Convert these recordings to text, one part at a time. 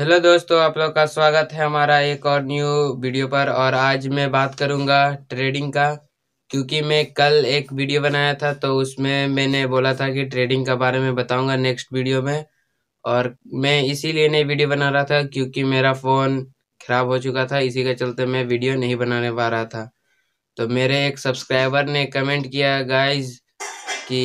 hello दोस्तों आप लोग का स्वागत है हमारा एक और न्यू वीडियो पर और आज मैं बात करूंगा ट्रेडिंग का क्योंकि मैं कल एक वीडियो बनाया था तो उसमें मैंने बोला था कि ट्रेडिंग के बारे में बताऊंगा नेक्स्ट वीडियो में और मैं इसीलिए नहीं वीडियो बना रहा था क्योंकि मेरा फ़ोन ख़राब हो चुका था इसी के चलते मैं वीडियो नहीं बनाने पा रहा था तो मेरे एक सब्सक्राइबर ने कमेंट किया गाइज कि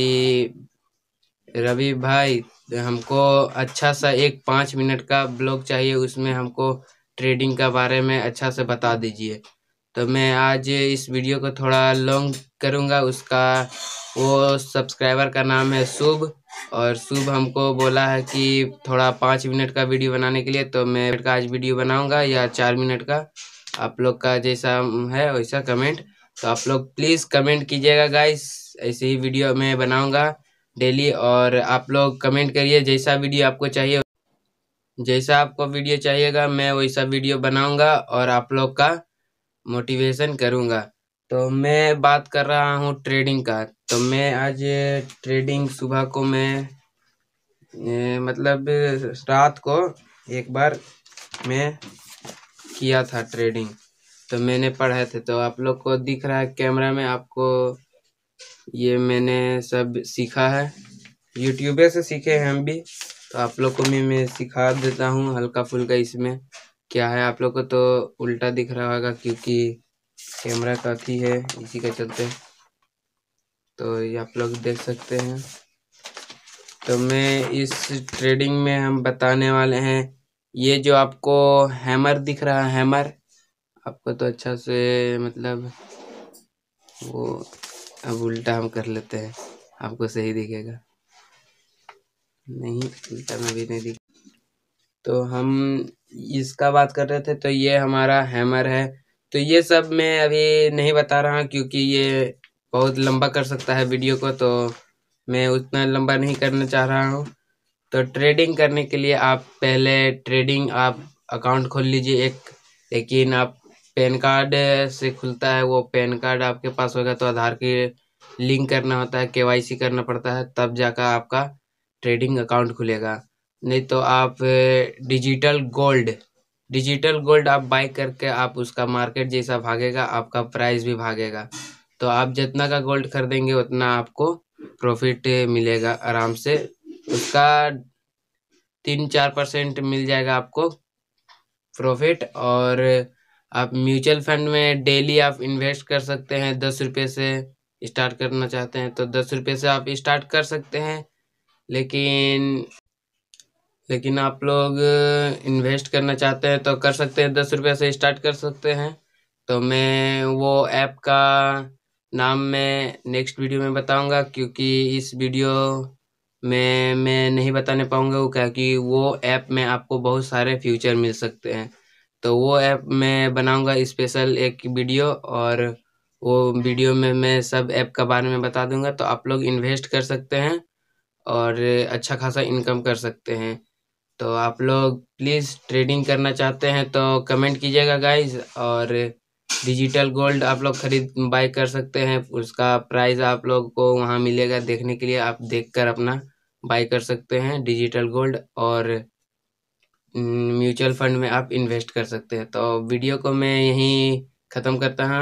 रवि भाई तो हमको अच्छा सा एक पाँच मिनट का ब्लॉग चाहिए उसमें हमको ट्रेडिंग के बारे में अच्छा से बता दीजिए तो मैं आज इस वीडियो को थोड़ा लॉन्ग करूँगा उसका वो सब्सक्राइबर का नाम है शुभ और शुभ हमको बोला है कि थोड़ा पाँच मिनट का वीडियो बनाने के लिए तो मैं का आज वीडियो बनाऊँगा या चार मिनट का आप लोग का जैसा है वैसा कमेंट तो आप लोग प्लीज़ कमेंट कीजिएगा गाइस ऐसे ही वीडियो मैं बनाऊँगा डेली और आप लोग कमेंट करिए जैसा वीडियो आपको चाहिए जैसा आपको वीडियो चाहिएगा मैं वैसा वीडियो बनाऊंगा और आप लोग का मोटिवेशन करूंगा तो मैं बात कर रहा हूँ ट्रेडिंग का तो मैं आज ट्रेडिंग सुबह को मैं ए, मतलब रात को एक बार मैं किया था ट्रेडिंग तो मैंने पढ़ा थे तो आप लोग को दिख रहा है कैमरा में आपको ये मैंने सब सीखा है यूट्यूबे से सीखे हैं हम भी तो आप लोग को भी मैं सिखा देता हूँ हल्का फुल्का इसमें क्या है आप लोग को तो उल्टा दिख रहा होगा क्योंकि कैमरा काफ़ी है इसी के चलते तो ये आप लोग देख सकते हैं तो मैं इस ट्रेडिंग में हम बताने वाले हैं ये जो आपको हैमर दिख रहा है हैमर आपको तो अच्छा से मतलब वो अब उल्टा हम कर लेते हैं आपको सही दिखेगा नहीं उल्टा में भी नहीं दिख तो हम इसका बात कर रहे थे तो ये हमारा हैमर है तो ये सब मैं अभी नहीं बता रहा क्योंकि ये बहुत लंबा कर सकता है वीडियो को तो मैं उतना लंबा नहीं करना चाह रहा हूँ तो ट्रेडिंग करने के लिए आप पहले ट्रेडिंग आप अकाउंट खोल लीजिए एक लेकिन आप पैन कार्ड से खुलता है वो पैन कार्ड आपके पास होगा तो आधार की लिंक करना होता है केवाईसी करना पड़ता है तब जाकर आपका ट्रेडिंग अकाउंट खुलेगा नहीं तो आप डिजिटल गोल्ड डिजिटल गोल्ड आप बाई करके आप उसका मार्केट जैसा भागेगा आपका प्राइस भी भागेगा तो आप जितना का गोल्ड खरीदेंगे उतना आपको प्रॉफिट मिलेगा आराम से उसका तीन चार परसेंट मिल जाएगा आपको प्रॉफिट और आप म्यूचुअल फंड में डेली आप इन्वेस्ट कर सकते हैं दस रुपये से स्टार्ट करना चाहते हैं तो दस रुपये से आप स्टार्ट कर सकते हैं लेकिन लेकिन आप लोग इन्वेस्ट करना चाहते हैं तो कर सकते हैं दस रुपये से स्टार्ट कर सकते हैं तो मैं वो ऐप का नाम मैं नेक्स्ट वीडियो में बताऊंगा क्योंकि इस वीडियो में मैं नहीं बताने पाऊंगा क्योंकि वो ऐप में आपको बहुत सारे फ्यूचर मिल सकते हैं तो वो ऐप मैं बनाऊँगा स्पेशल एक वीडियो और वो वीडियो में मैं सब ऐप का बारे में बता दूंगा तो आप लोग इन्वेस्ट कर सकते हैं और अच्छा खासा इनकम कर सकते हैं तो आप लोग प्लीज़ ट्रेडिंग करना चाहते हैं तो कमेंट कीजिएगा गाइज और डिजिटल गोल्ड आप लोग खरीद बाय कर सकते हैं उसका प्राइस आप लोग को वहाँ मिलेगा देखने के लिए आप देखकर अपना बाय कर सकते हैं डिजिटल गोल्ड और म्यूचुअल फंड में आप इन्वेस्ट कर सकते हैं तो वीडियो को मैं यहीं ख़त्म करता हूँ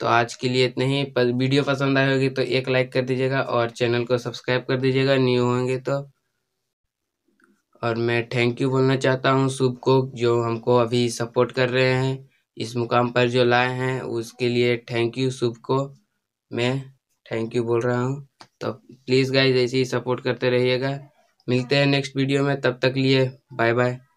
तो आज के लिए इतने ही पर वीडियो पसंद आए होगी तो एक लाइक कर दीजिएगा और चैनल को सब्सक्राइब कर दीजिएगा न्यू होंगे तो और मैं थैंक यू बोलना चाहता हूँ शुभ को जो हमको अभी सपोर्ट कर रहे हैं इस मुकाम पर जो लाए हैं उसके लिए थैंक यू शुभ को मैं थैंक यू बोल रहा हूँ तो प्लीज़ गाइज ऐसे ही सपोर्ट करते रहिएगा मिलते हैं नेक्स्ट वीडियो में तब तक लिए बाय बाय